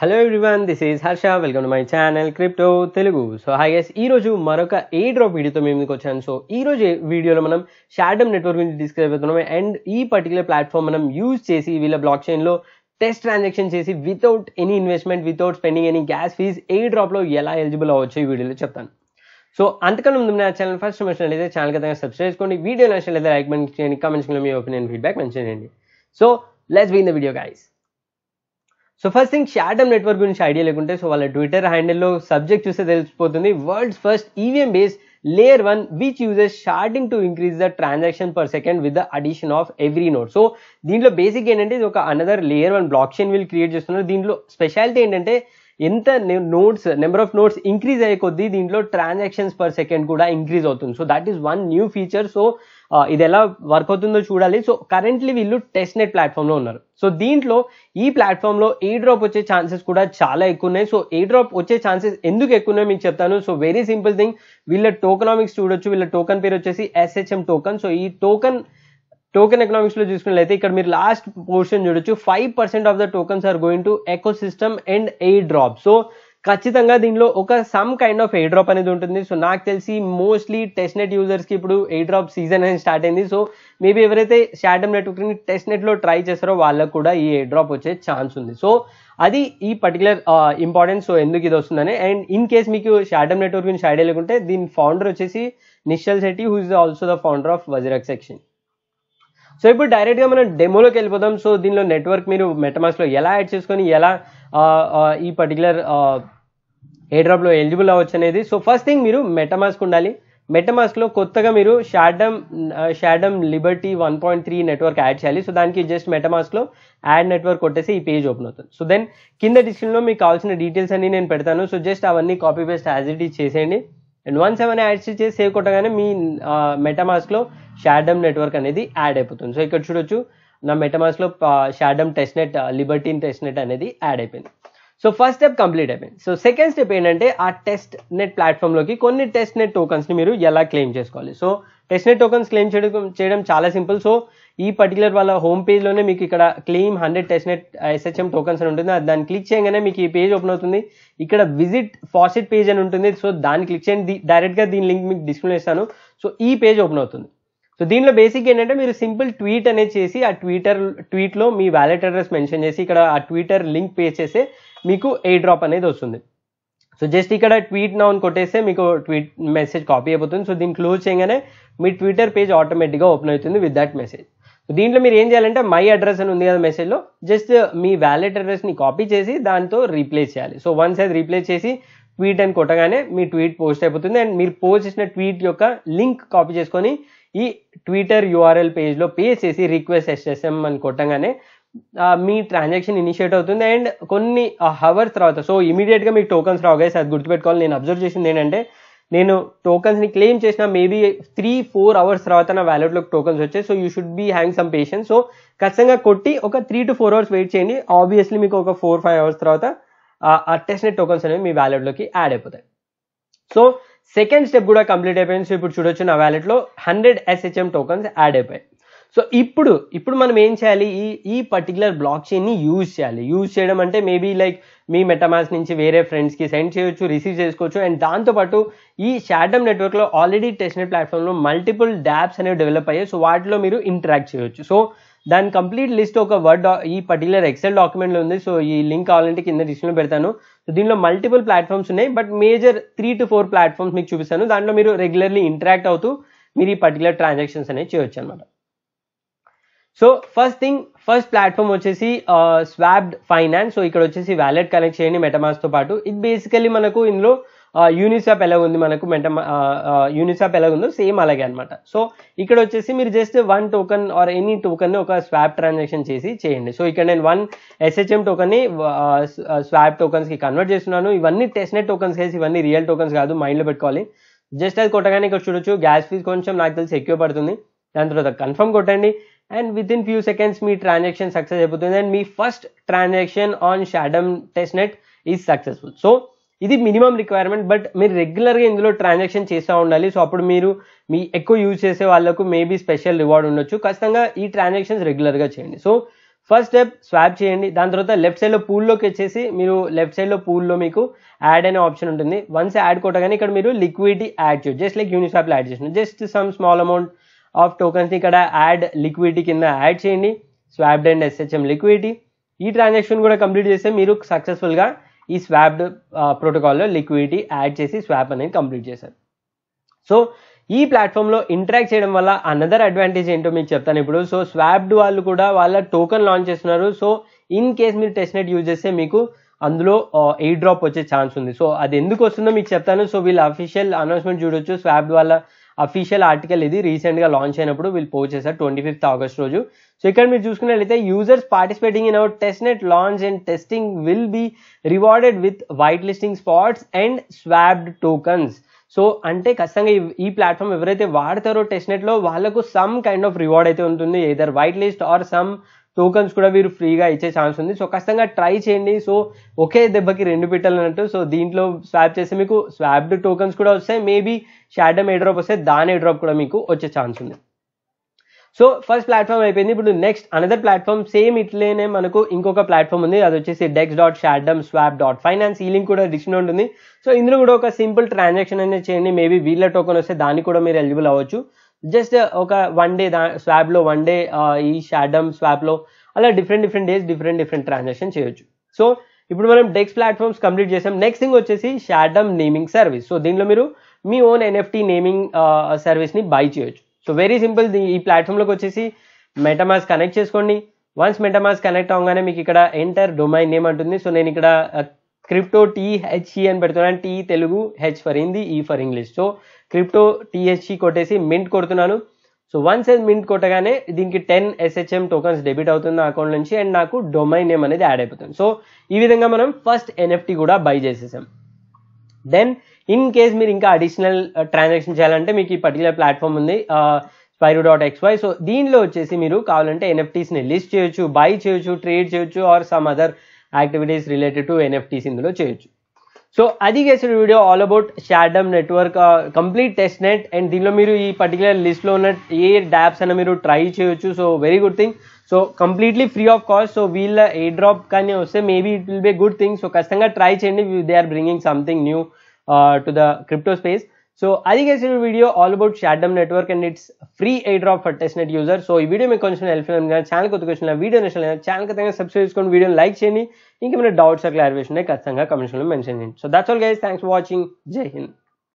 Hello everyone this is Harsha welcome to my channel crypto Telugu so guys ఈ రోజు మరొక ఏ drop వీడియోతో మేము మీకు వచ్చాను సో ఈ రోజు వీడియోలో మనం షాడమ్ నెట్వర్క్ గురించి డిస్కస్ అయిపోతున్నాం అండ్ ఈ పర్టికులర్ ప్లాట్ఫామ్ మనం యూజ్ చేసి వీళ్ళ బ్లాక్ చైన్లో టెస్ట్ ట్రాన్సాక్షన్ చేసి without any investment without spending any gas fees ఏ డ్రాప్లో ఎలా ఎలిజిబుల్ అవ్వచ్చు ఈ వీడియోలో చెప్తాను సో అంతకన్నా ముందు నా ఛానల్ ఫస్ట్ నచ్చినట్లయితే ఛానల్ కదా సబ్స్క్రైబ్ చేసుకోండి వీడియో నచ్చినట్లయితే లైక్ మెన్షన్ చేయండి కామెంట్స్లో మీ ఒపీనియన్ ఫీడ్బ్యాక్ మెన్షన్ చేయండి so let's begin the video guys so first thing Shardeum network గురించి ఐడియా లేకుంటే సో వాళ్ళ ట్విట్టర్ హ్యాండిల్లో సబ్జెక్ట్ చూస్తే తెలిసిపోతుంది world's first EVM base layer one which uses sharding to increase the transaction per second with the addition of every node so దీంట్లో basic ఏంటంటే ఇది ఒక another layer one block chain వీళ్ళు create చేస్తున్నారు దీంట్లో స్పెషాలిటీ ఏంటంటే ఎంత nodes number of nodes increase అయ్యే కొద్దీ దీంట్లో ట్రాన్సాక్షన్స్ పర్ సెకండ్ కూడా ఇంక్రీజ్ అవుతుంది so that is one new feature so ఇది ఎలా వర్క్ అవుతుందో చూడాలి సో కరెంట్లీ వీళ్ళు టెస్ట్ నెట్ లో ఉన్నారు సో దీంట్లో ఈ ప్లాట్ఫామ్ లో ఏ డ్రాప్ వచ్చే ఛాన్సెస్ కూడా చాలా ఎక్కువ ఉన్నాయి సో ఏ డ్రాప్ వచ్చే ఛాన్సెస్ ఎందుకు ఎక్కువ ఉన్నాయో మీకు చెప్తాను సో వెరీ సింపుల్ థింగ్ వీళ్ళ టోకనామిక్స్ చూడొచ్చు వీళ్ళ టోకన్ పేరు వచ్చేసి ఎస్హెచ్ఎం టోకన్ సో ఈ టోకన్ టోకెన్ ఎకనామిక్స్ లో చూసుకున్నట్లయితే ఇక్కడ మీరు లాస్ట్ పోర్షన్ చూడొచ్చు five percent of the tokens are going to system and air drop so ఖచ్చితంగా దీనిలో ఒక సమ్ కైండ్ ఆఫ్ ఎయిడ్రాప్ అనేది ఉంటుంది సో నాకు తెలిసి మోస్ట్లీ టెస్ట్ నెట్ యూజర్స్కి ఇప్పుడు ఎయిడ్రాప్ సీజన్ అనేది స్టార్ట్ అయింది సో మేబీ ఎవరైతే షాడమ్ నెట్వర్క్ని టెస్ట్ నెట్లో ట్రై చేస్తారో వాళ్ళకు కూడా ఈ ఎయిడ్రాప్ వచ్చే ఛాన్స్ ఉంది సో అది ఈ పర్టికులర్ ఇంపార్టెన్స్ సో ఎందుకు ఇది వస్తుందని అండ్ ఇన్ కేస్ మీకు షాడమ్ నెట్వర్క్ నుంచి ఐడియా లేకుంటే దీని ఫౌండర్ వచ్చేసి Nischal Shetty who is also the founder of WazirX సెక్షన్ సో ఇప్పుడు డైరెక్ట్గా మనం డెమోలోకి వెళ్ళిపోదాం సో దీనిలో నెట్వర్క్ మీరు మెటమాస్లో ఎలా యాడ్ చేసుకొని ఎలా ఈ పర్టికులర్ ఏ ఎలిజిబుల్ అవ్వచ్చు అనేది సో ఫస్ట్ థింగ్ మీరు మెటమాస్క్ ఉండాలి మెటమాస్క్లో కొత్తగా మీరు Shardeum Shardeum liberty one point three network add చేయాలి సో దానికి జస్ట్ మెటమాస్క్లో యాడ్ నెట్వర్క్ కొట్టేసి ఈ పేజ్ ఓపెన్ అవుతుంది సో దెన్ కింద డిస్క్రిప్షన్లో మీకు కావాల్సిన డీటెయిల్స్ అన్ని నేను పెడతాను సో జస్ట్ అవన్నీ copy paste as it is చేసేయండి అండ్ వన్స్ సెవెన్ యాడ్ చేసి సేవ్ కొట్టగానే మీ మెటమాస్క్లో షాడమ్ నెట్వర్క్ అనేది యాడ్ అయిపోతుంది సో ఇక్కడ చూడొచ్చు నా మెటమాస్క్లో షాడమ్ టెస్ట్నెట్ లిబర్టీన్ టెస్ట్నెట్ అనేది యాడ్ అయిపోయింది సో ఫస్ట్ స్టెప్ కంప్లీట్ అయిపోయింది సో సెకండ్ స్టెప్ ఏంటంటే ఆ టెస్ట్ నెట్ ప్లాట్ఫామ్లోకి కొన్ని టెస్ట్ నెట్ టోకన్స్ని మీరు ఎలా క్లెయిమ్ చేసుకోవాలి so test net tokens claim చేయడం చేయడం చాలా సింపుల్ సో ఈ పర్టికులర్ వాళ్ళ హోమ్ పేజ్లోనే మీకు ఇక్కడ claim hundred test net SHM tokens అని ఉంటుంది దాన్ని క్లిక్ చేయగానే మీకు ఈ పేజ్ ఓపెన్ అవుతుంది ఇక్కడ విజిట్ ఫాసిట్ పేజ్ అని ఉంటుంది సో దాన్ని క్లిక్ చేయండి డైరెక్ట్గా దీని లింక్ మీకు డిస్క్రిప్షన్ ఇస్తాను సో ఈ పేజ్ ఓపెన్ అవుతుంది సో దీనిలో బేసిక్ ఏంటంటే మీరు సింపుల్ ట్వీట్ అనేది చేసి ఆ ట్విట్టర్ ట్వీట్లో మీ వ్యాలెట్ అడ్రస్ మెన్షన్ చేసి ఇక్కడ ఆ ట్విట్టర్ లింక్ పే చేస్తే మీకు ఏ డ్రాప్ అనేది వస్తుంది సో జస్ట్ ఇక్కడ ట్వీట్ నౌన్ కొట్టేస్తే మీకు ట్వీట్ మెసేజ్ కాపీ అయిపోతుంది సో దీన్ని క్లోజ్ చేయగానే మీ ట్విట్టర్ పేజ్ ఆటోమేటిక్గా ఓపెన్ అవుతుంది విత్ దాట్ మెసేజ్ దీంట్లో మీరు ఏం చేయాలంటే మై అడ్రస్ అని ఉంది కదా మెసేజ్లో జస్ట్ మీ వ్యాలెట్ అడ్రస్ని కాపీ చేసి దాంతో రీప్లేస్ చేయాలి సో వన్స్ అది రీప్లేస్ చేసి ట్వీట్ అని కొట్టగానే మీ ట్వీట్ పోస్ట్ అయిపోతుంది అండ్ మీరు పోస్ట్ చేసిన ట్వీట్ యొక్క లింక్ కాపీ చేసుకొని ఈ ట్విట్టర్ యూఆర్ఎల్ పేజ్లో పే చేసి రిక్వెస్ట్ ఎస్ఎస్ఎం అని కొట్టగానే మీ ట్రాన్సాక్షన్ ఇనిషియేట్ అవుతుంది అండ్ కొన్ని హవర్స్ తర్వాత సో ఇమీడియట్గా మీకు టోకన్స్ రావు గైస్ అది గుర్తుపెట్టుకోవాలి నేను అబ్జర్వ్ చేసింది ఏంటంటే నేను టోకన్స్ని క్లెయిమ్ చేసిన మేబీ త్రీ ఫోర్ అవర్స్ తర్వాత నా వ్యాలెట్లోకి టోకన్స్ వచ్చాయి so you should be hang some patience so ఖచ్చితంగా కొట్టి ఒక three to four hours wait చేయండి ఆబ్వియస్లీ మీకు ఒక ఫోర్ ఫైవ్ అవర్స్ తర్వాత ఆ టోకన్స్ అనేవి మీ వ్యాలెట్లోకి యాడ్ అయిపోతాయి సో సెకండ్ స్టెప్ కూడా కంప్లీట్ అయిపోయింది సో ఇప్పుడు చూడొచ్చు నా వ్యాలెట్లో హండ్రెడ్ ఎస్హెచ్ఎం టోకన్స్ యాడ్ అయిపోయాయి సో ఇప్పుడు ఇప్పుడు మనం ఏం చేయాలి ఈ ఈ పర్టికులర్ బ్లాక్ చైన్ని యూజ్ చేయాలి యూజ్ చేయడం అంటే మేబీ లైక్ మీ మెటామాస్ నుంచి వేరే ఫ్రెండ్స్కి సెండ్ చేయొచ్చు రిసీవ్ చేసుకోవచ్చు అండ్ దాంతోపాటు ఈ షాడమ్ నెట్వర్క్లో ఆల్రెడీ టెస్ట్నెట్ ప్లాట్ఫామ్లో మల్టిపుల్ డ్యాప్స్ అనేవి డెవలప్ అయ్యాయి సో వాటిలో మీరు ఇంటరాక్ట్ చేయొచ్చు సో దాని కంప్లీట్ లిస్ట్ ఒక వర్డ్ ఈ పర్టికులర్ ఎక్సెల్ డాక్యుమెంట్లో ఉంది సో ఈ లింక్ కావాలంటే కింద డిస్క్రిప్షన్ పెడతాను సో దీనిలో మల్టిపుల్ ప్లాట్ఫామ్స్ ఉన్నాయి but major three to four platforms మీకు చూపిస్తాను దాంట్లో మీరు రెగ్యులర్లీ ఇంటరాక్ట్ అవుతూ మీరు ఈ పర్టికులర్ ట్రాన్సాక్షన్స్ అనేవి చేయొచ్చు అనమాట so first thing first platform వచ్చేసి స్వాబ్డ్ ఫైనాన్స్ సో ఇక్కడ వచ్చేసి వ్యాలెట్ కనెక్ట్ చేయండి మెటమాస్తో పాటు ఇది బేసికలీ మనకు ఇందులో యూనిసాప్ uh, ఎలా ఉంది మనకు మెటమా యూనిసాప్ uh, uh, ఎలా ఉందో సేమ్ అలాగే అనమాట సో ఇక్కడ వచ్చేసి మీరు just one token or any token ఒక స్వాప్ ట్రాన్సాక్షన్ చేసి చేయండి సో ఇక్కడ నేను వన్ ఎస్హెచ్ఎం ని స్వాప్ కి కన్వర్ట్ చేస్తున్నాను ఇవన్నీ టెస్ట్నెట్ టోకన్స్ కేసి ఇవన్నీ రియల్ టోకన్స్ కాదు మైండ్లో పెట్టుకోవాలి జస్ట్ అది కొట్టగానే ఇక్కడ చూడొచ్చు గ్యాస్ ఫీజ్ కొంచెం నాకు తెలిసి ఎక్కువ పడుతుంది దాని తర్వాత కన్ఫర్మ్ కొట్టండి and with in few seconds మీ ట్రాన్సాక్షన్ సక్సెస్ అయిపోతుంది అండ్ మీ first transaction on Shardeum test net is successful so ఇది మినిమం రిక్వైర్మెంట్ బట్ మీరు రెగ్యులర్గా ఇందులో ట్రాన్సాక్షన్ చేస్తూ ఉండాలి సో అప్పుడు మీరు మీ ఎక్కువ యూజ్ చేసే వాళ్ళకు మేబీ స్పెషల్ రివార్డ్ ఉండొచ్చు ఖచ్చితంగా ఈ ట్రాన్సాక్షన్స్ రెగ్యులర్గా చేయండి సో ఫస్ట్ స్టెప్ స్వాప్ చేయండి దాని తర్వాత లెఫ్ట్ సైడ్లో పూల్లోకి వచ్చేసి మీరు లెఫ్ట్ సైడ్లో పూల్లో మీకు యాడ్ అనే ఆప్షన్ ఉంటుంది వన్స్ యాడ్ కొట్టగానే ఇక్కడ మీరు లిక్విడిటీ యాడ్ చేయొచ్చు జస్ట్ లైక్ యూనిస్వాప్లో యాడ్ చేసిన just some small amount of టోకన్స్ని ఇక్కడ యాడ్ లిక్విడిటీ కింద యాడ్ చేయండి స్వాబ్డ్ అండ్ ఎస్హెచ్ఎం లిక్విడిటీ ఈ ట్రాన్సాక్షన్ కూడా కంప్లీట్ చేస్తే మీరు సక్సెస్ఫుల్గా ఈ స్వాబ్డ్ ప్రోటోకాల్లో లిక్విడిటీ యాడ్ చేసి స్వాప్ అనేది కంప్లీట్ చేశారు సో ఈ ప్లాట్ఫామ్లో ఇంటరాక్ట్ చేయడం వల్ల అనదర్ అడ్వాంటేజ్ ఏంటో మీకు చెప్తాను ఇప్పుడు సో స్వాబ్డ్ వాళ్ళు కూడా వాళ్ళ టోకన్ లాంచ్ చేస్తున్నారు సో ఇన్ కేస్ మీరు టెస్ట్ నెట్ యూజ్ చేస్తే మీకు అందులో ఎయిర్ డ్రాప్ వచ్చే ఛాన్స్ ఉంది సో అది ఎందుకు వస్తుందో మీకు చెప్తాను సో వీళ్ళ అఫీషియల్ అనౌన్స్మెంట్ చూడొచ్చు స్వాబ్ వాళ్ళ అఫీషియల్ ఆర్టికల్ ఇది రీసెంట్గా లాంచ్ అయినప్పుడు వీళ్ళు పోస్ట్ చేశారు ట్వంటీ ఫిఫ్త్ ఆగస్ట్ రోజు సో ఇక్కడ మీరు చూసుకున్నట్లయితే users participating in our test net launch and testing will be rewarded with white listing spots and స్వాబ్డ్ tokens so అంటే ఖచ్చితంగా ఈ ప్లాట్ఫామ్ ఎవరైతే వాడతారో లో వాళ్ళకు సమ్ కైండ్ ఆఫ్ రివార్డ్ అయితే ఉంటుంది either white list or some tokens కూడా మీరు ఫ్రీగా ఇచ్చే ఛాన్స్ ఉంది సో ఖచ్చితంగా ట్రై చేయండి సో ఒకే దెబ్బకి రెండు పిట్టలు అన్నట్టు సో దీంట్లో స్వాప్ చేస్తే మీకు స్వాప్డ్ టోకన్స్ కూడా వస్తాయి మేబీ షాడమ్ డ్రాప్ వస్తే దాని డ్రాప్ కూడా మీకు వచ్చే ఛాన్స్ ఉంది సో ఫస్ట్ ప్లాట్ఫామ్ అయిపోయింది ఇప్పుడు నెక్స్ట్ అనదర్ ప్లాట్ఫామ్ సేమ్ ఇట్లేనే మనకు ఇంకొక ప్లాట్ఫామ్ ఉంది అది వచ్చేసి dex dot Shardeum swap dot finance ఈ లింక్ కూడా డిస్క్రిప్షన్ ఉంటుంది సో ఇందులో కూడా ఒక సింపుల్ ట్రాన్సాక్షన్ అనేది చేయండి మేబీ వీళ్ళ టోకన్ వస్తే దానికి కూడా మీరు ఎలిజిబుల్ అవ్వచ్చు జస్ట్ ఒక వన్ డే దా స్వాబ్లో వన్ డే ఈ షాడమ్ స్వాబ్లో అలా different different days different different transaction చేయొచ్చు సో ఇప్పుడు మనం డెక్స్ ప్లాట్ఫామ్స్ కంప్లీట్ చేసాం నెక్స్ట్ థింగ్ వచ్చేసి షాడమ్ నేమింగ్ సర్వీస్ సో దీనిలో మీరు మీ ఓన్ ఎన్ఎఫ్టీ నేమింగ్ సర్వీస్ని బై చేయొచ్చు సో వెరీ సింపుల్ ఈ ప్లాట్ఫామ్లోకి వచ్చేసి మెటమాస్ కనెక్ట్ చేసుకోండి వన్స్ మెటమాస్ కనెక్ట్ అవగానే మీకు ఇక్కడ ఎంటర్ డొమైన్ నేమ్ అంటుంది సో నేను ఇక్కడ క్రిప్టో టీ హెచ్ఈ అని పెడుతున్నాను T Telugu H for Hindi E for English so crypto TSC e కొట్టేసి మింట్ కొడుతున్నాను సో వన్ సేజ్ మింట్ కొట్టగానే దీనికి టెన్ ఎస్హెచ్ఎం టోకన్స్ డెబిట్ అవుతుంది నా అకౌంట్ నుంచి అండ్ నాకు డొమైన్ నేమ్ అనేది యాడ్ అయిపోతుంది సో ఈ విధంగా మనం ఫస్ట్ ఎన్ఎఫ్టీ కూడా బై చేసేసాం దెన్ ఇన్ కేస్ మీరు ఇంకా అడిషనల్ ట్రాన్సాక్షన్ uh, చేయాలంటే మీకు ఈ పర్టికులర్ ప్లాట్ఫామ్ ఉంది స్పైరు డాట్ ఎక్స్వై సో దీనిలో వచ్చేసి మీరు కావాలంటే ఎన్ఎఫ్టీస్ని లిస్ట్ చేయొచ్చు బై చేయొచ్చు ట్రేడ్ చేయొచ్చు or some other activities related to NFTs ఇందులో చేయొచ్చు So, this video all about Shadam network, uh, complete testnet and in this particular list, these dApps you try chayochu, so very good thing. So, completely free of cost, so we'll uh, airdrop, kanye usse, maybe it will be a good thing. So, try chayne, they are bringing something new uh, to the crypto space. So I think I said a video all about Shadam network and it's free airdrop for testnet user. So ఈ video మీకు కొంచెం help channel కొత్త question video నచ్చిన channel ఖచ్చితంగా subscribe చేసుకొని వీడియోని like చేయండి ఇంకేమైనా డౌట్స్ క్లారిఫికేషన్ ఖచ్చితంగా కమెంట్స్లో మెన్షన్ చేయండి so that's all guys thanks for watching జై హింద్